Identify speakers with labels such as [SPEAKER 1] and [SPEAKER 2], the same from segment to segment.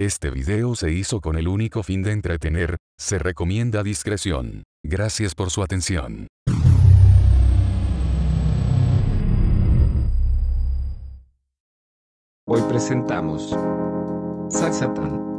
[SPEAKER 1] Este video se hizo con el único fin de entretener, se recomienda discreción. Gracias por su atención. Hoy presentamos Saxatán.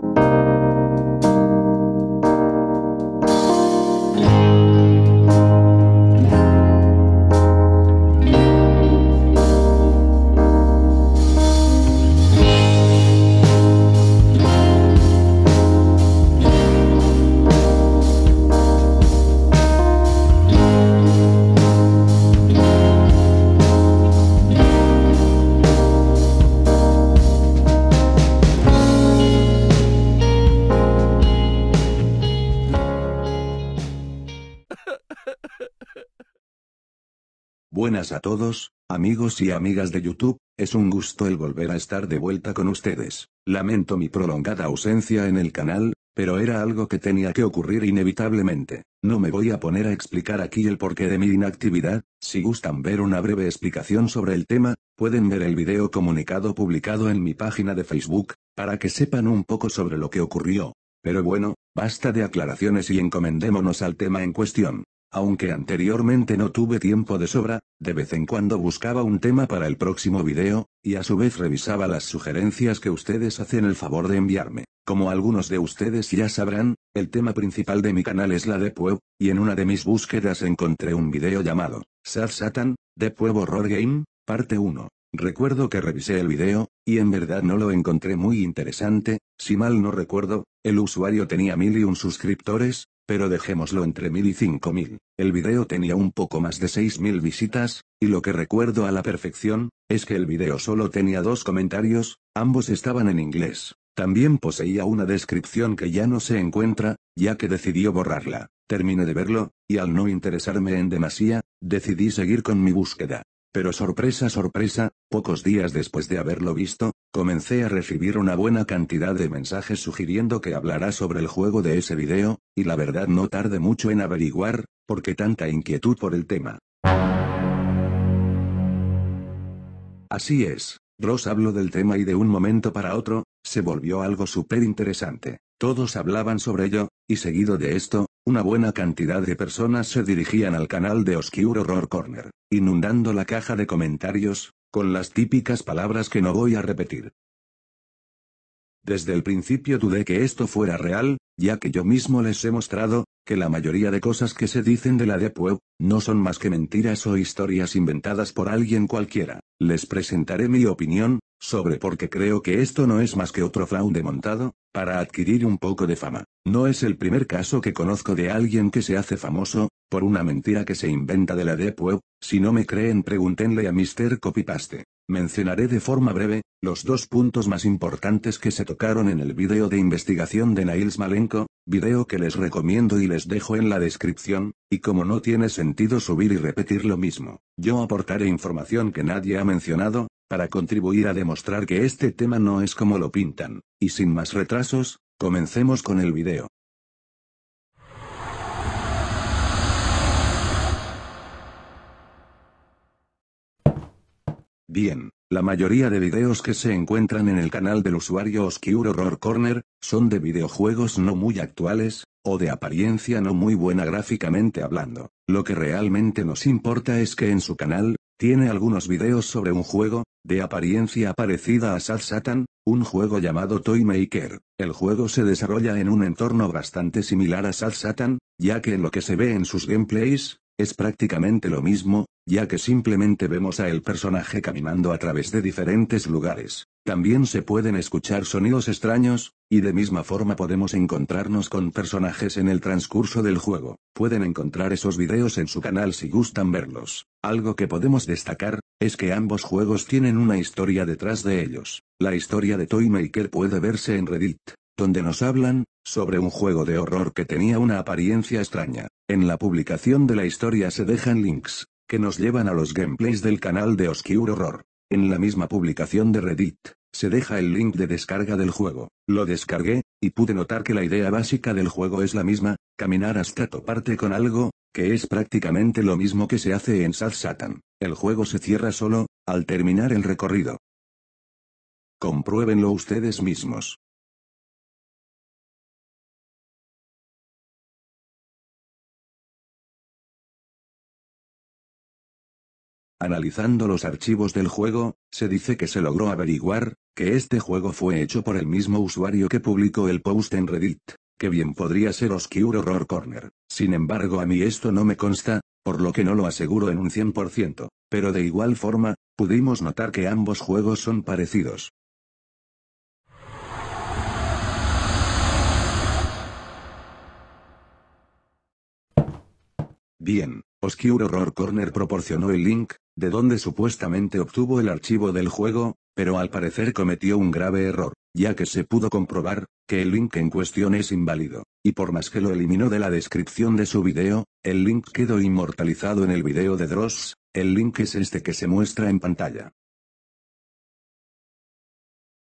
[SPEAKER 1] a todos, amigos y amigas de YouTube, es un gusto el volver a estar de vuelta con ustedes. Lamento mi prolongada ausencia en el canal, pero era algo que tenía que ocurrir inevitablemente. No me voy a poner a explicar aquí el porqué de mi inactividad, si gustan ver una breve explicación sobre el tema, pueden ver el video comunicado publicado en mi página de Facebook, para que sepan un poco sobre lo que ocurrió. Pero bueno, basta de aclaraciones y encomendémonos al tema en cuestión. Aunque anteriormente no tuve tiempo de sobra, de vez en cuando buscaba un tema para el próximo video, y a su vez revisaba las sugerencias que ustedes hacen el favor de enviarme. Como algunos de ustedes ya sabrán, el tema principal de mi canal es la de Pueb, y en una de mis búsquedas encontré un video llamado, Sad Satan, de Pueb Horror Game, parte 1. Recuerdo que revisé el video, y en verdad no lo encontré muy interesante, si mal no recuerdo, el usuario tenía mil y un suscriptores, pero dejémoslo entre mil y cinco mil. El video tenía un poco más de 6.000 visitas, y lo que recuerdo a la perfección, es que el video solo tenía dos comentarios, ambos estaban en inglés. También poseía una descripción que ya no se encuentra, ya que decidió borrarla. Terminé de verlo, y al no interesarme en demasía, decidí seguir con mi búsqueda. Pero sorpresa, sorpresa, pocos días después de haberlo visto, comencé a recibir una buena cantidad de mensajes sugiriendo que hablará sobre el juego de ese video, y la verdad no tarde mucho en averiguar, porque tanta inquietud por el tema. Así es, Ross habló del tema y de un momento para otro, se volvió algo súper interesante. Todos hablaban sobre ello, y seguido de esto, una buena cantidad de personas se dirigían al canal de Oscure Horror Corner, inundando la caja de comentarios, con las típicas palabras que no voy a repetir. Desde el principio dudé que esto fuera real, ya que yo mismo les he mostrado, que la mayoría de cosas que se dicen de la Web, no son más que mentiras o historias inventadas por alguien cualquiera. Les presentaré mi opinión, sobre porque creo que esto no es más que otro fraude montado, para adquirir un poco de fama. No es el primer caso que conozco de alguien que se hace famoso, por una mentira que se inventa de la de Web, si no me creen pregúntenle a Mr. Copypaste. Mencionaré de forma breve, los dos puntos más importantes que se tocaron en el video de investigación de Nails Malenko, video que les recomiendo y les dejo en la descripción, y como no tiene sentido subir y repetir lo mismo, yo aportaré información que nadie ha mencionado, para contribuir a demostrar que este tema no es como lo pintan, y sin más retrasos, comencemos con el video. Bien, la mayoría de videos que se encuentran en el canal del usuario Oscure Horror Corner, son de videojuegos no muy actuales, o de apariencia no muy buena gráficamente hablando. Lo que realmente nos importa es que en su canal, tiene algunos videos sobre un juego, de apariencia parecida a Sad Satan, un juego llamado Toymaker. El juego se desarrolla en un entorno bastante similar a Sad Satan, ya que en lo que se ve en sus gameplays, es prácticamente lo mismo, ya que simplemente vemos a el personaje caminando a través de diferentes lugares. También se pueden escuchar sonidos extraños, y de misma forma podemos encontrarnos con personajes en el transcurso del juego. Pueden encontrar esos videos en su canal si gustan verlos. Algo que podemos destacar, es que ambos juegos tienen una historia detrás de ellos. La historia de Toymaker puede verse en Reddit, donde nos hablan, sobre un juego de horror que tenía una apariencia extraña. En la publicación de la historia se dejan links, que nos llevan a los gameplays del canal de Oscure Horror. En la misma publicación de Reddit, se deja el link de descarga del juego. Lo descargué, y pude notar que la idea básica del juego es la misma, caminar hasta toparte con algo, que es prácticamente lo mismo que se hace en Sad Satan. El juego se cierra solo, al terminar el recorrido. Compruébenlo ustedes mismos. Analizando los archivos del juego, se dice que se logró averiguar, que este juego fue hecho por el mismo usuario que publicó el post en Reddit, que bien podría ser Oscuro Horror Corner. Sin embargo a mí esto no me consta, por lo que no lo aseguro en un 100%, pero de igual forma, pudimos notar que ambos juegos son parecidos. Bien, Oscure Horror Corner proporcionó el link, de donde supuestamente obtuvo el archivo del juego, pero al parecer cometió un grave error, ya que se pudo comprobar, que el link en cuestión es inválido, y por más que lo eliminó de la descripción de su video, el link quedó inmortalizado en el video de Dross, el link es este que se muestra en pantalla.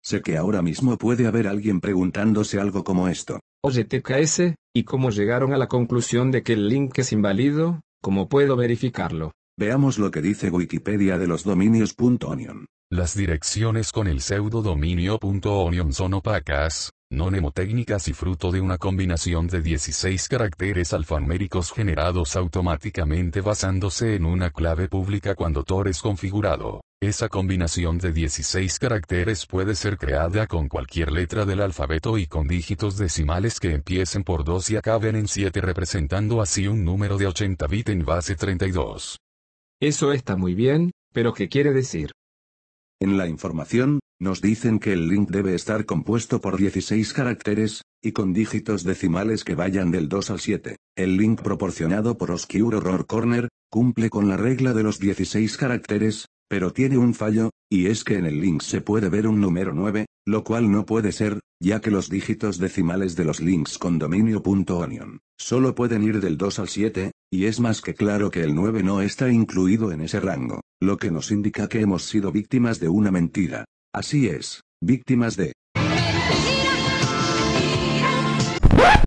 [SPEAKER 1] Sé que ahora mismo puede haber alguien preguntándose algo como esto. Oye TKS, ¿y cómo llegaron a la conclusión de que el link es inválido? ¿Cómo puedo verificarlo? Veamos lo que dice Wikipedia de los dominios.onion. Las direcciones con el .onion son opacas, no nemotécnicas y fruto de una combinación de 16 caracteres alfanuméricos generados automáticamente basándose en una clave pública cuando Tor es configurado. Esa combinación de 16 caracteres puede ser creada con cualquier letra del alfabeto y con dígitos decimales que empiecen por 2 y acaben en 7 representando así un número de 80 bit en base 32. Eso está muy bien, pero ¿qué quiere decir? En la información, nos dicen que el link debe estar compuesto por 16 caracteres, y con dígitos decimales que vayan del 2 al 7. El link proporcionado por Oscure Horror Corner, cumple con la regla de los 16 caracteres, pero tiene un fallo, y es que en el link se puede ver un número 9, lo cual no puede ser, ya que los dígitos decimales de los links con dominio.onion solo pueden ir del 2 al 7, y es más que claro que el 9 no está incluido en ese rango, lo que nos indica que hemos sido víctimas de una mentira. Así es, víctimas de...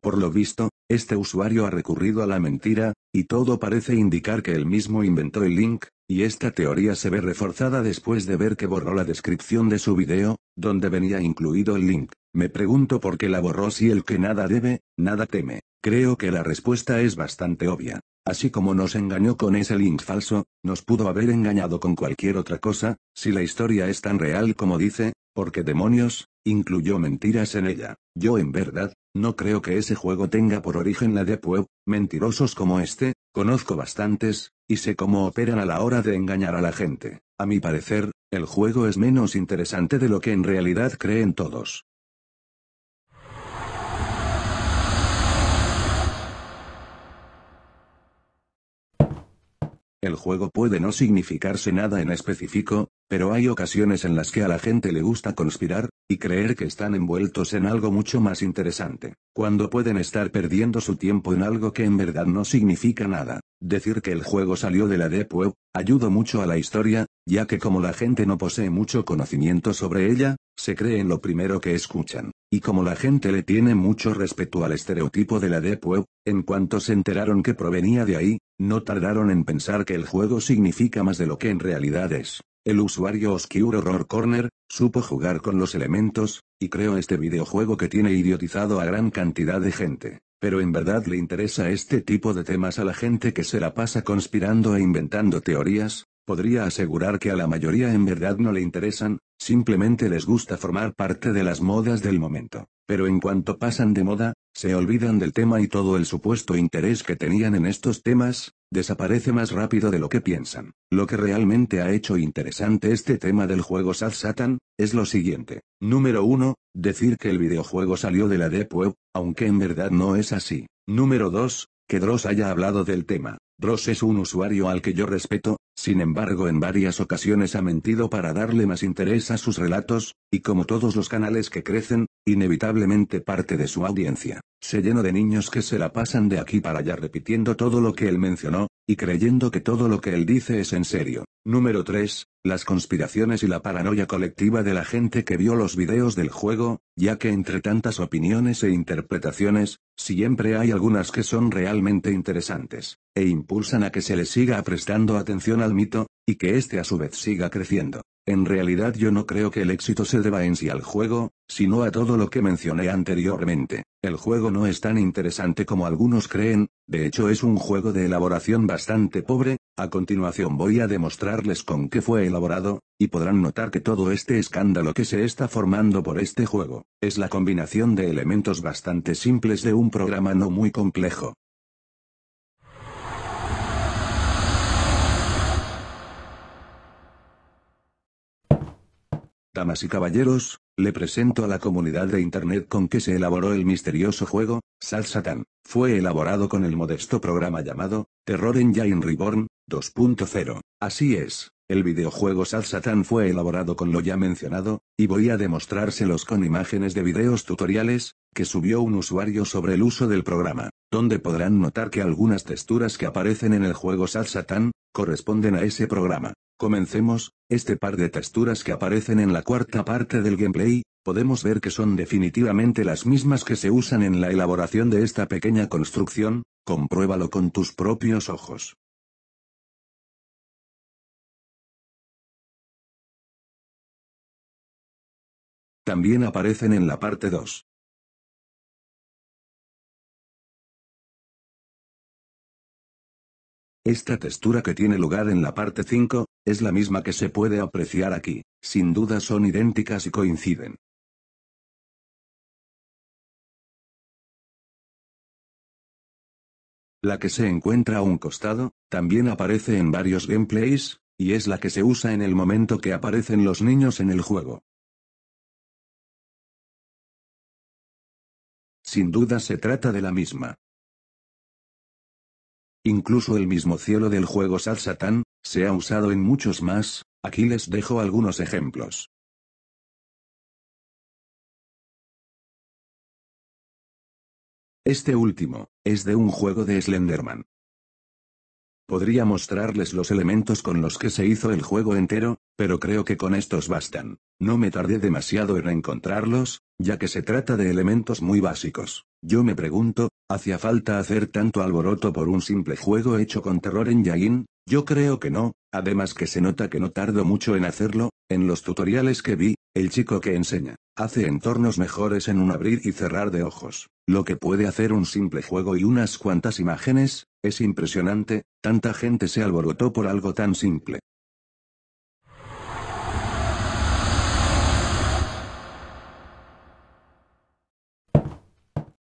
[SPEAKER 1] Por lo visto, este usuario ha recurrido a la mentira, y todo parece indicar que él mismo inventó el link, y esta teoría se ve reforzada después de ver que borró la descripción de su video, donde venía incluido el link. Me pregunto por qué la borró si el que nada debe, nada teme. Creo que la respuesta es bastante obvia. Así como nos engañó con ese link falso, nos pudo haber engañado con cualquier otra cosa, si la historia es tan real como dice, porque demonios, incluyó mentiras en ella. Yo en verdad, no creo que ese juego tenga por origen la de Pueb, mentirosos como este, conozco bastantes, y sé cómo operan a la hora de engañar a la gente. A mi parecer, el juego es menos interesante de lo que en realidad creen todos. El juego puede no significarse nada en específico, pero hay ocasiones en las que a la gente le gusta conspirar, y creer que están envueltos en algo mucho más interesante, cuando pueden estar perdiendo su tiempo en algo que en verdad no significa nada. Decir que el juego salió de la Deep Web, ayudó mucho a la historia, ya que como la gente no posee mucho conocimiento sobre ella, se cree en lo primero que escuchan, y como la gente le tiene mucho respeto al estereotipo de la Deep en cuanto se enteraron que provenía de ahí, no tardaron en pensar que el juego significa más de lo que en realidad es. El usuario Oscuro Horror Corner, supo jugar con los elementos, y creo este videojuego que tiene idiotizado a gran cantidad de gente. Pero en verdad le interesa este tipo de temas a la gente que se la pasa conspirando e inventando teorías, podría asegurar que a la mayoría en verdad no le interesan, simplemente les gusta formar parte de las modas del momento. Pero en cuanto pasan de moda, se olvidan del tema y todo el supuesto interés que tenían en estos temas, desaparece más rápido de lo que piensan. Lo que realmente ha hecho interesante este tema del juego Sad Satan, es lo siguiente. Número 1, decir que el videojuego salió de la Deep Web, aunque en verdad no es así. Número 2, que Dross haya hablado del tema. Ross es un usuario al que yo respeto, sin embargo en varias ocasiones ha mentido para darle más interés a sus relatos, y como todos los canales que crecen, inevitablemente parte de su audiencia, se llenó de niños que se la pasan de aquí para allá repitiendo todo lo que él mencionó, y creyendo que todo lo que él dice es en serio. Número 3. Las conspiraciones y la paranoia colectiva de la gente que vio los videos del juego, ya que entre tantas opiniones e interpretaciones, siempre hay algunas que son realmente interesantes, e impulsan a que se le siga prestando atención al mito, y que éste a su vez siga creciendo. En realidad yo no creo que el éxito se deba en sí al juego, sino a todo lo que mencioné anteriormente. El juego no es tan interesante como algunos creen, de hecho es un juego de elaboración bastante pobre, a continuación voy a demostrarles con qué fue elaborado, y podrán notar que todo este escándalo que se está formando por este juego, es la combinación de elementos bastante simples de un programa no muy complejo. Damas y caballeros, le presento a la comunidad de Internet con que se elaboró el misterioso juego, Sal Satan. Fue elaborado con el modesto programa llamado, Terror Engine Reborn, 2.0. Así es, el videojuego Sad fue elaborado con lo ya mencionado, y voy a demostrárselos con imágenes de videos tutoriales, que subió un usuario sobre el uso del programa, donde podrán notar que algunas texturas que aparecen en el juego Sad corresponden a ese programa. Comencemos, este par de texturas que aparecen en la cuarta parte del gameplay, podemos ver que son definitivamente las mismas que se usan en la elaboración de esta pequeña construcción, compruébalo con tus propios ojos. también aparecen en la parte 2. Esta textura que tiene lugar en la parte 5, es la misma que se puede apreciar aquí, sin duda son idénticas y coinciden. La que se encuentra a un costado, también aparece en varios gameplays, y es la que se usa en el momento que aparecen los niños en el juego. Sin duda se trata de la misma. Incluso el mismo cielo del juego Sad se ha usado en muchos más, aquí les dejo algunos ejemplos. Este último, es de un juego de Slenderman. Podría mostrarles los elementos con los que se hizo el juego entero, pero creo que con estos bastan. No me tardé demasiado en encontrarlos, ya que se trata de elementos muy básicos. Yo me pregunto, ¿hacía falta hacer tanto alboroto por un simple juego hecho con terror en Yain? Yo creo que no, además que se nota que no tardo mucho en hacerlo, en los tutoriales que vi, el chico que enseña, hace entornos mejores en un abrir y cerrar de ojos. Lo que puede hacer un simple juego y unas cuantas imágenes, es impresionante, tanta gente se alborotó por algo tan simple.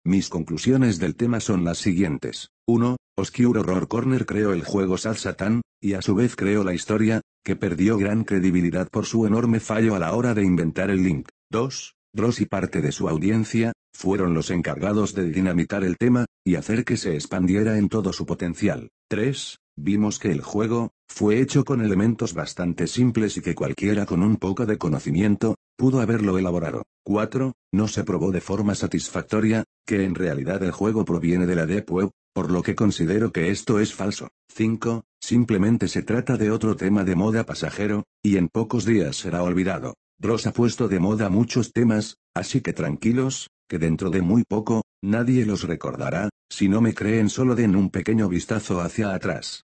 [SPEAKER 1] Mis conclusiones del tema son las siguientes. 1. Oscuro Horror Corner creó el juego Sad Satan, y a su vez creó la historia, que perdió gran credibilidad por su enorme fallo a la hora de inventar el Link. 2. Dross y parte de su audiencia, fueron los encargados de dinamitar el tema, y hacer que se expandiera en todo su potencial. 3. Vimos que el juego, fue hecho con elementos bastante simples y que cualquiera con un poco de conocimiento, pudo haberlo elaborado. 4. No se probó de forma satisfactoria, que en realidad el juego proviene de la Deep Web, por lo que considero que esto es falso. 5. Simplemente se trata de otro tema de moda pasajero, y en pocos días será olvidado. Ross ha puesto de moda muchos temas, así que tranquilos, que dentro de muy poco, nadie los recordará, si no me creen solo den un pequeño vistazo hacia atrás.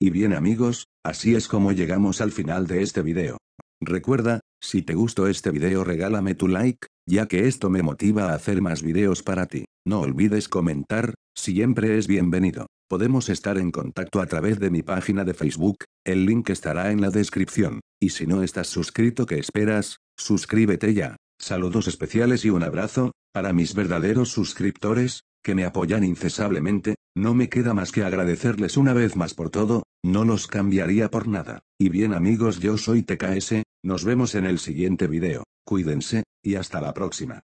[SPEAKER 1] Y bien amigos, así es como llegamos al final de este video. Recuerda, si te gustó este video regálame tu like, ya que esto me motiva a hacer más videos para ti. No olvides comentar, siempre es bienvenido. Podemos estar en contacto a través de mi página de Facebook, el link estará en la descripción. Y si no estás suscrito que esperas, suscríbete ya. Saludos especiales y un abrazo, para mis verdaderos suscriptores, que me apoyan incesablemente, no me queda más que agradecerles una vez más por todo, no los cambiaría por nada. Y bien amigos yo soy TKS, nos vemos en el siguiente video, cuídense, y hasta la próxima.